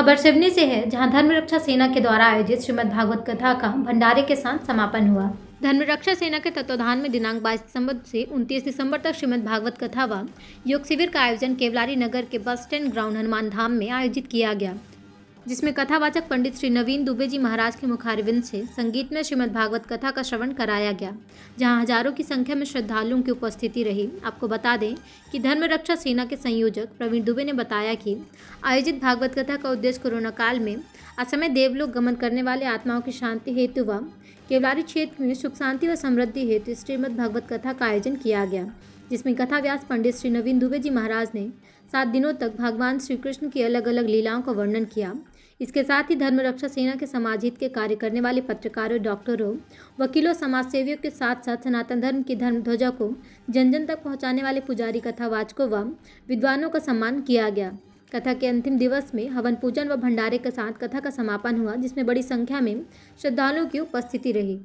खबर सिवनी से है जहां धर्म रक्षा सेना के द्वारा आयोजित श्रीमद भागवत कथा का भंडारे के साथ समापन हुआ धर्म रक्षा सेना के तत्वाधान में दिनांक 22 दिसंबर से 29 दिसंबर तक श्रीमद भागवत कथा व योग शिविर का आयोजन केवलारी नगर के बस स्टैंड ग्राउंड हनुमान धाम में आयोजित किया गया जिसमें कथावाचक पंडित श्री नवीन दुबे जी महाराज के मुखारविंद से संगीत में श्रीमद् भागवत कथा का श्रवण कराया गया जहां हजारों की संख्या में श्रद्धालुओं की उपस्थिति रही आपको बता दें कि धर्म रक्षा सेना के संयोजक प्रवीण दुबे ने बताया कि आयोजित भागवत कथा का उद्देश्य कोरोना काल में असमय देवलोक गमन करने वाले आत्माओं की शांति हेतु व केवलारी क्षेत्र में सुख शांति व समृद्धि हेतु श्रीमद भागवत कथा का आयोजन किया गया जिसमें कथा व्यास पंडित श्री नवीन दुबे जी महाराज ने सात दिनों तक भगवान श्री कृष्ण की अलग अलग लीलाओं का वर्णन किया इसके साथ ही धर्म रक्षा सेना के समाज हित के कार्य करने वाले पत्रकारों डॉक्टरों वकीलों समाज सेवियों के साथ साथ सनातन धर्म की धर्म ध्वजा को जन जन तक पहुंचाने वाले पुजारी कथावाचकों व विद्वानों का सम्मान किया गया कथा के अंतिम दिवस में हवन पूजन व भंडारे के साथ कथा का समापन हुआ जिसमें बड़ी संख्या में श्रद्धालुओं की उपस्थिति रही